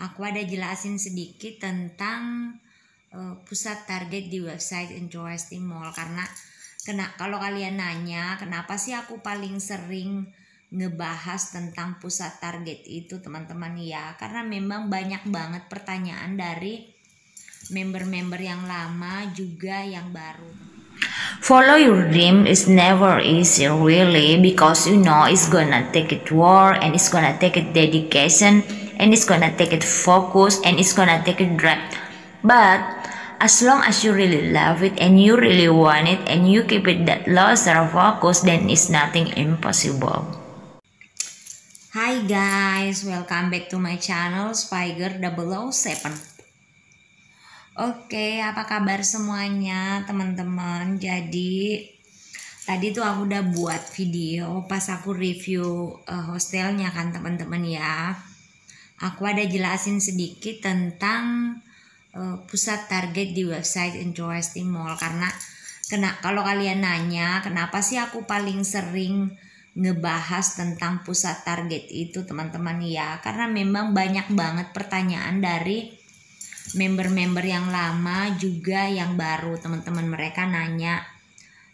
aku ada jelasin sedikit tentang uh, pusat target di website interesting mall karena kena kalau kalian nanya kenapa sih aku paling sering ngebahas tentang pusat target itu teman-teman ya karena memang banyak banget pertanyaan dari member-member yang lama juga yang baru Follow your dream is never easy really because you know it's gonna take it work and it's gonna take it dedication and it's gonna take it focus and it's gonna take it drive but as long as you really love it and you really want it and you keep it that laser focus then it's nothing impossible Hi guys, welcome back to my channel Spiger 007 Oke, apa kabar semuanya teman-teman? Jadi tadi tuh aku udah buat video pas aku review uh, hostelnya kan teman-teman ya aku ada jelasin sedikit tentang uh, pusat target di website Interesting Mall karena kena kalau kalian nanya kenapa sih aku paling sering ngebahas tentang pusat target itu teman-teman ya karena memang banyak banget pertanyaan dari member-member yang lama juga yang baru teman-teman mereka nanya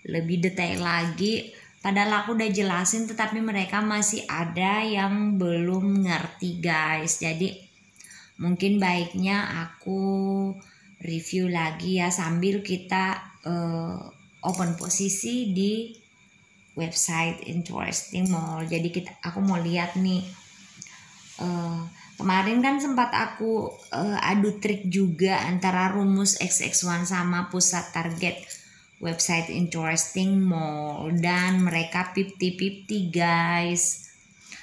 lebih detail lagi Padahal aku udah jelasin tetapi mereka masih ada yang belum ngerti guys. Jadi mungkin baiknya aku review lagi ya sambil kita uh, open posisi di website interesting mall. Jadi kita aku mau lihat nih uh, kemarin kan sempat aku uh, adu trik juga antara rumus XX1 sama pusat target website interesting mall dan mereka 50-50 guys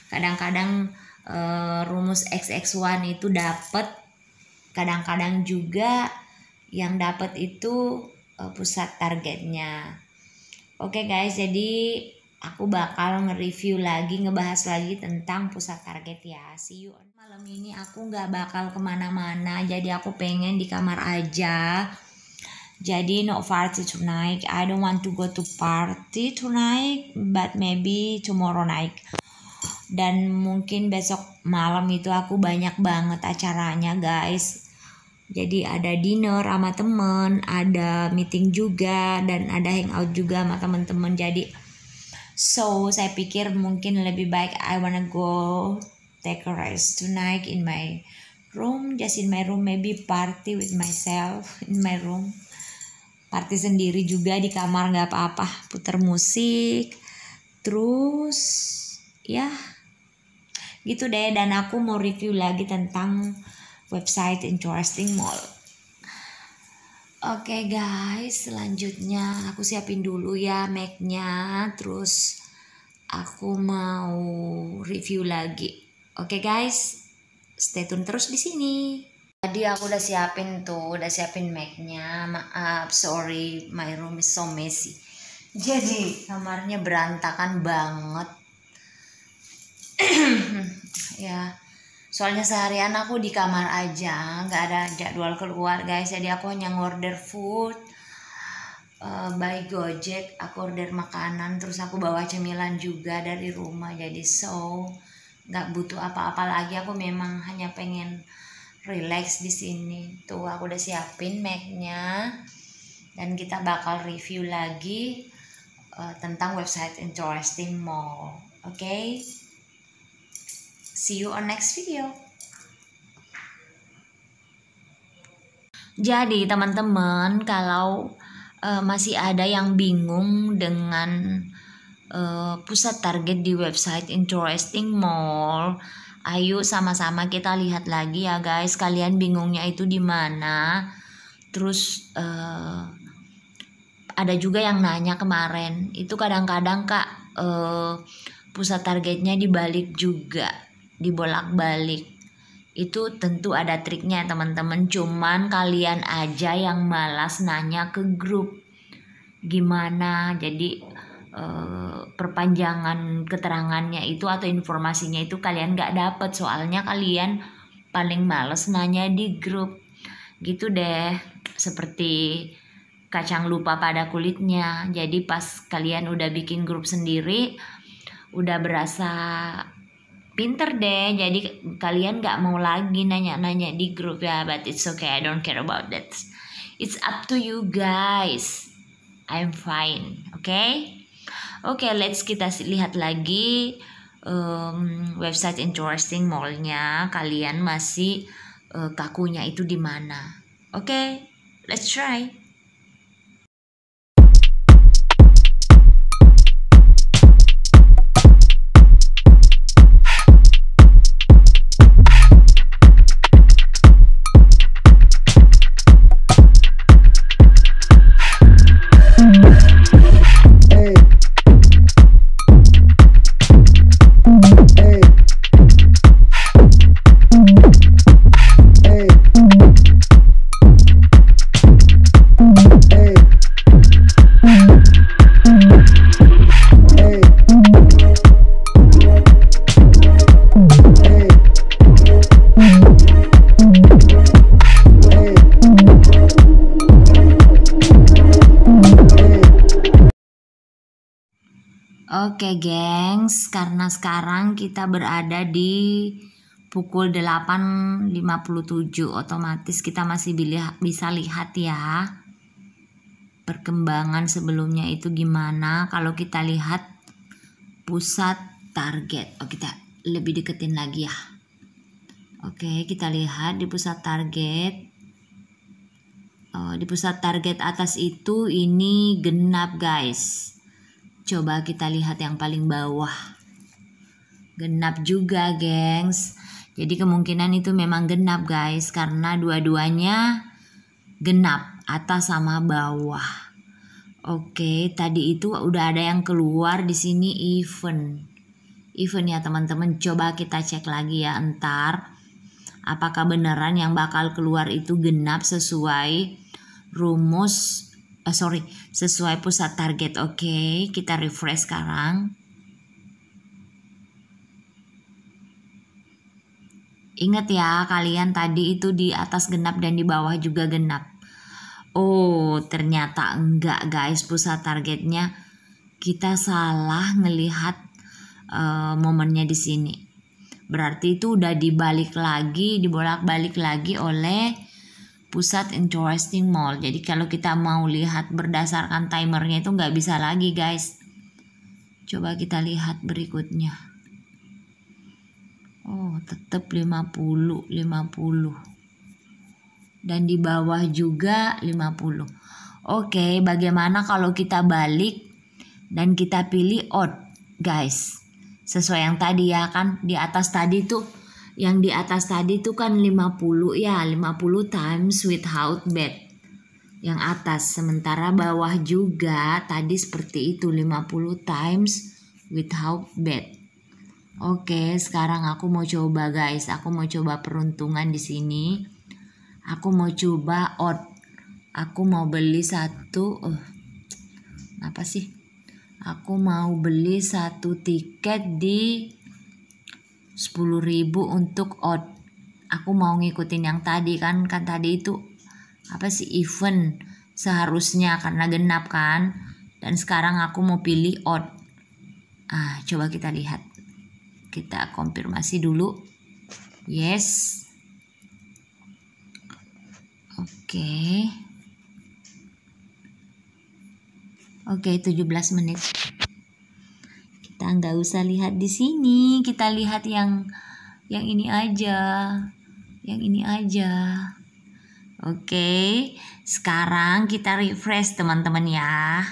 kadang-kadang uh, rumus XX1 itu dapat kadang-kadang juga yang dapat itu uh, pusat targetnya oke okay guys jadi aku bakal nge-review lagi ngebahas lagi tentang pusat target ya see you on. malam ini aku nggak bakal kemana-mana jadi aku pengen di kamar aja jadi no party tonight. I don't want to go to party tonight, but maybe tomorrow night. Dan mungkin besok malam itu aku banyak banget acaranya, guys. Jadi ada dinner sama temen, ada meeting juga, dan ada hangout juga sama temen-temen. Jadi so saya pikir mungkin lebih baik I wanna go take a rest tonight in my room, just in my room, maybe party with myself in my room party sendiri juga di kamar nggak apa-apa putar musik terus ya gitu deh dan aku mau review lagi tentang website interesting mall oke okay guys selanjutnya aku siapin dulu ya make nya terus aku mau review lagi oke okay guys stay tune terus di sini Tadi aku udah siapin tuh, udah siapin make nya Maaf, ah, sorry, my room is so messy. Jadi kamarnya berantakan banget. ya, soalnya seharian aku di kamar aja, nggak ada jadwal keluar guys. Jadi aku hanya order food, uh, eh, by Gojek, aku order makanan, terus aku bawa cemilan juga dari rumah. Jadi so nggak butuh apa-apa lagi. Aku memang hanya pengen relax di sini. Tuh aku udah siapin Mac-nya dan kita bakal review lagi uh, tentang website interesting mall. Oke. Okay? See you on next video. Jadi teman-teman kalau uh, masih ada yang bingung dengan uh, pusat target di website interesting mall Ayo sama-sama kita lihat lagi ya guys, kalian bingungnya itu di mana. Terus uh, ada juga yang nanya kemarin, itu kadang-kadang Kak uh, pusat targetnya dibalik juga, dibolak-balik. Itu tentu ada triknya teman-teman, cuman kalian aja yang malas nanya ke grup gimana. Jadi Eh, perpanjangan keterangannya itu atau informasinya itu kalian nggak dapet soalnya kalian paling males nanya di grup gitu deh seperti kacang lupa pada kulitnya jadi pas kalian udah bikin grup sendiri udah berasa pinter deh jadi kalian nggak mau lagi nanya-nanya di grup ya but it's okay I don't care about that it's up to you guys I'm fine okay Oke, okay, let's kita lihat lagi um, website interesting mallnya. Kalian masih uh, kakunya itu di mana? Oke, okay, let's try. Oke gengs, karena sekarang kita berada di pukul 8.57 otomatis kita masih bisa lihat ya perkembangan sebelumnya itu gimana kalau kita lihat pusat target. Oh kita lebih deketin lagi ya. Oke, kita lihat di pusat target. Oh, di pusat target atas itu ini genap guys Coba kita lihat yang paling bawah. Genap juga, gengs. Jadi kemungkinan itu memang genap, guys, karena dua-duanya genap atas sama bawah. Oke, tadi itu udah ada yang keluar di sini even. Even ya, teman-teman. Coba kita cek lagi ya entar apakah beneran yang bakal keluar itu genap sesuai rumus uh, sorry sesuai pusat target oke okay, kita refresh sekarang Ingat ya, kalian tadi itu di atas genap dan di bawah juga genap. Oh, ternyata enggak guys, pusat targetnya kita salah melihat uh, eh, momennya di sini. Berarti itu udah dibalik lagi, dibolak-balik lagi oleh pusat interesting mall. Jadi kalau kita mau lihat berdasarkan timernya itu nggak bisa lagi guys. Coba kita lihat berikutnya. Oh tetap 50, 50. Dan di bawah juga 50. Oke bagaimana kalau kita balik dan kita pilih odd guys. Sesuai yang tadi ya kan di atas tadi tuh yang di atas tadi itu kan 50 ya, 50 times without bed. Yang atas sementara bawah juga tadi seperti itu 50 times without bed. Oke, sekarang aku mau coba guys. Aku mau coba peruntungan di sini. Aku mau coba odd. Aku mau beli satu oh, apa sih? Aku mau beli satu tiket di sepuluh ribu untuk out aku mau ngikutin yang tadi kan kan tadi itu apa sih event seharusnya karena genap kan dan sekarang aku mau pilih odd ah coba kita lihat kita konfirmasi dulu yes oke okay. oke okay, 17 menit nggak usah lihat di sini kita lihat yang yang ini aja yang ini aja oke sekarang kita refresh teman-teman ya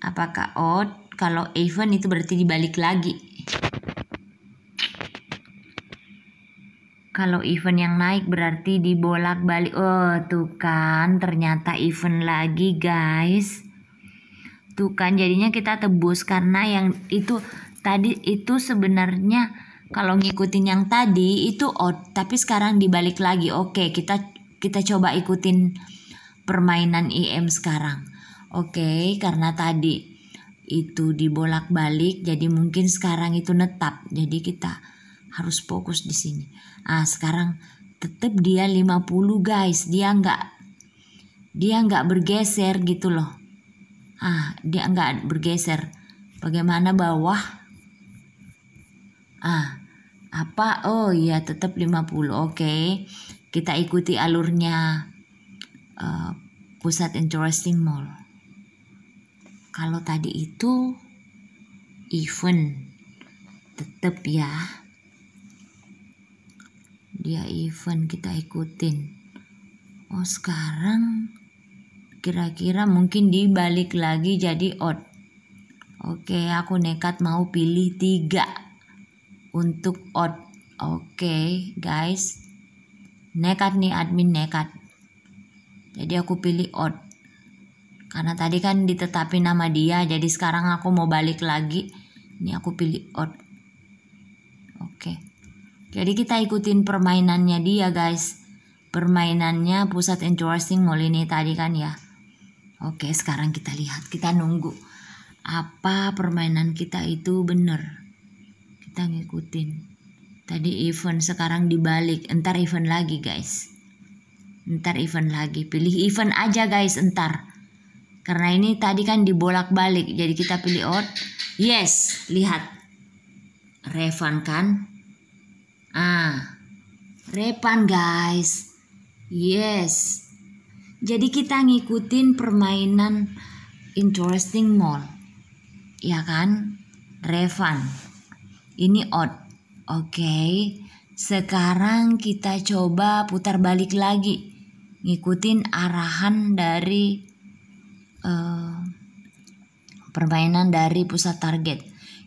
apakah odd oh, kalau even itu berarti dibalik lagi kalau event yang naik berarti dibolak-balik. Oh, tuh kan ternyata event lagi, guys. Tuh gitu kan jadinya kita tebus karena yang itu tadi itu sebenarnya kalau ngikutin yang tadi itu out tapi sekarang dibalik lagi. Oke, kita kita coba ikutin permainan IM sekarang. Oke, karena tadi itu dibolak-balik jadi mungkin sekarang itu netap. Jadi kita harus fokus di sini. Ah, sekarang tetap dia 50 guys. Dia nggak dia nggak bergeser gitu loh ah dia nggak bergeser bagaimana bawah ah apa oh iya tetap 50 oke okay. kita ikuti alurnya uh, pusat interesting mall kalau tadi itu event tetap ya dia event kita ikutin oh sekarang kira-kira mungkin dibalik lagi jadi odd Oke, aku nekat mau pilih tiga untuk odd. Oke, guys. Nekat nih admin nekat. Jadi aku pilih odd. Karena tadi kan ditetapi nama dia, jadi sekarang aku mau balik lagi. Ini aku pilih odd. Oke. Jadi kita ikutin permainannya dia, guys. Permainannya pusat interesting mall ini tadi kan ya. Oke, sekarang kita lihat, kita nunggu apa permainan kita itu benar. Kita ngikutin. Tadi event sekarang dibalik, entar event lagi guys. Entar event lagi, pilih event aja guys, entar. Karena ini tadi kan dibolak-balik, jadi kita pilih out. Yes, lihat. Revan kan? Ah. Revan guys. Yes. Jadi kita ngikutin permainan interesting mall. Ya kan? Revan. Ini odd. Oke. Okay. Sekarang kita coba putar balik lagi. Ngikutin arahan dari uh, permainan dari pusat target.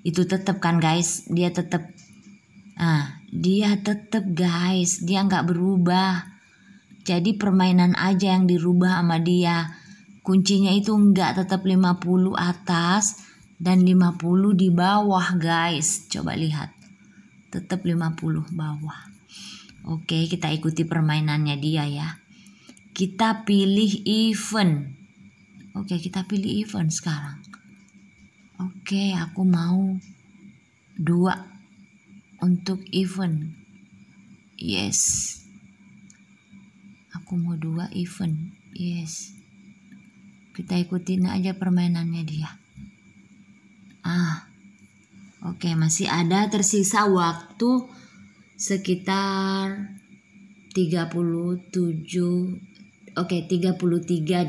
Itu tetap kan guys, dia tetap Nah, dia tetap guys, dia nggak berubah. Jadi permainan aja yang dirubah sama dia. Kuncinya itu enggak tetap 50 atas dan 50 di bawah guys. Coba lihat. Tetap 50 bawah. Oke, kita ikuti permainannya dia ya. Kita pilih even Oke, kita pilih even sekarang. Oke, aku mau dua untuk event. Yes aku mau dua event yes kita ikutin aja permainannya dia ah oke okay, masih ada tersisa waktu sekitar 37 oke okay, 33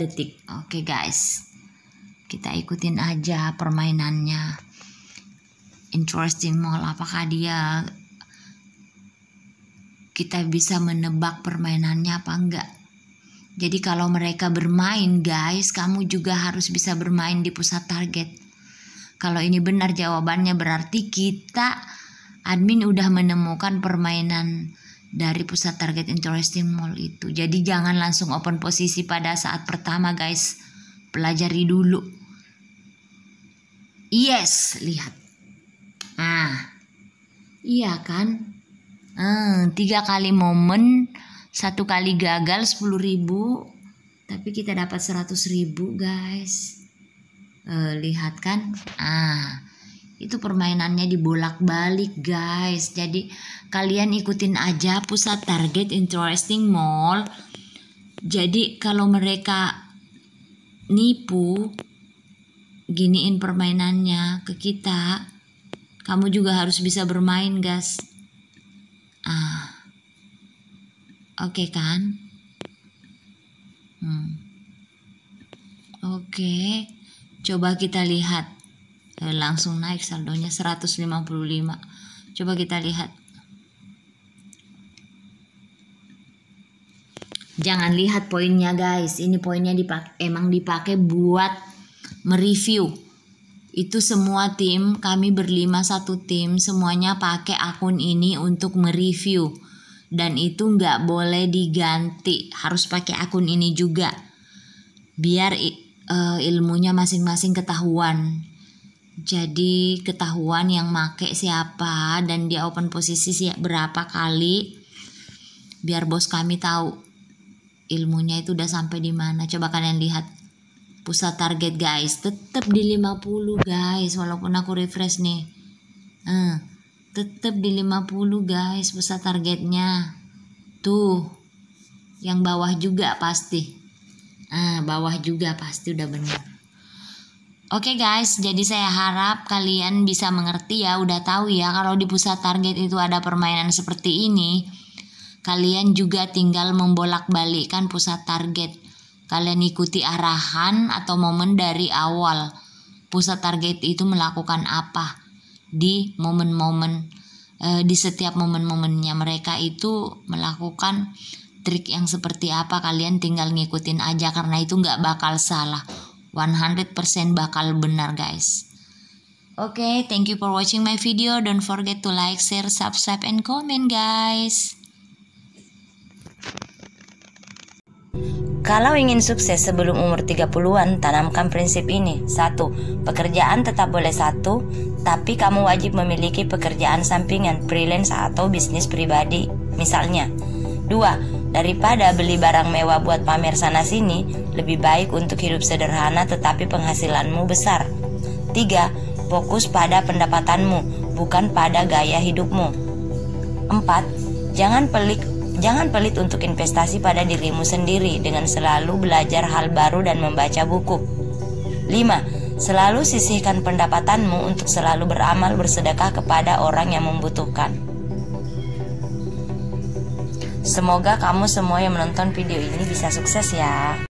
detik oke okay, guys kita ikutin aja permainannya interesting mall apakah dia kita bisa menebak permainannya apa enggak. Jadi kalau mereka bermain guys, kamu juga harus bisa bermain di pusat target. Kalau ini benar jawabannya berarti kita admin udah menemukan permainan dari pusat target interesting mall itu. Jadi jangan langsung open posisi pada saat pertama guys. Pelajari dulu. Yes, lihat. Nah, Iya kan? Hmm, tiga kali momen, satu kali gagal sepuluh ribu, tapi kita dapat seratus ribu guys. E, lihat kan? Ah, itu permainannya dibolak-balik guys. Jadi kalian ikutin aja pusat target interesting mall. Jadi kalau mereka nipu, giniin permainannya ke kita. Kamu juga harus bisa bermain, guys. Ah. Oke okay, kan? Hmm. Oke. Okay. Coba kita lihat. Eh, langsung naik saldonya 155. Coba kita lihat. Jangan lihat poinnya guys. Ini poinnya dipakai emang dipakai buat mereview itu semua tim kami berlima satu tim semuanya pakai akun ini untuk mereview dan itu nggak boleh diganti harus pakai akun ini juga biar uh, ilmunya masing-masing ketahuan jadi ketahuan yang make siapa dan dia open posisi berapa kali biar bos kami tahu ilmunya itu udah sampai di mana coba kalian lihat pusat target guys tetap di 50 guys walaupun aku refresh nih hmm, eh, tetap di 50 guys pusat targetnya tuh yang bawah juga pasti ah bawah juga pasti udah bener Oke okay guys, jadi saya harap kalian bisa mengerti ya, udah tahu ya kalau di pusat target itu ada permainan seperti ini. Kalian juga tinggal membolak-balikkan pusat target Kalian ikuti arahan atau momen dari awal pusat target itu melakukan apa di momen-momen eh, di setiap momen-momennya mereka itu melakukan trik yang seperti apa kalian tinggal ngikutin aja karena itu nggak bakal salah 100% bakal benar guys Oke, okay, thank you for watching my video. Don't forget to like, share, subscribe, and comment, guys. Kalau ingin sukses sebelum umur 30-an, tanamkan prinsip ini. 1. Pekerjaan tetap boleh satu, tapi kamu wajib memiliki pekerjaan sampingan, freelance atau bisnis pribadi. Misalnya, 2. Daripada beli barang mewah buat pamer sana sini, lebih baik untuk hidup sederhana tetapi penghasilanmu besar. 3. Fokus pada pendapatanmu, bukan pada gaya hidupmu. 4. Jangan pelik Jangan pelit untuk investasi pada dirimu sendiri dengan selalu belajar hal baru dan membaca buku. 5. Selalu sisihkan pendapatanmu untuk selalu beramal bersedekah kepada orang yang membutuhkan. Semoga kamu semua yang menonton video ini bisa sukses ya.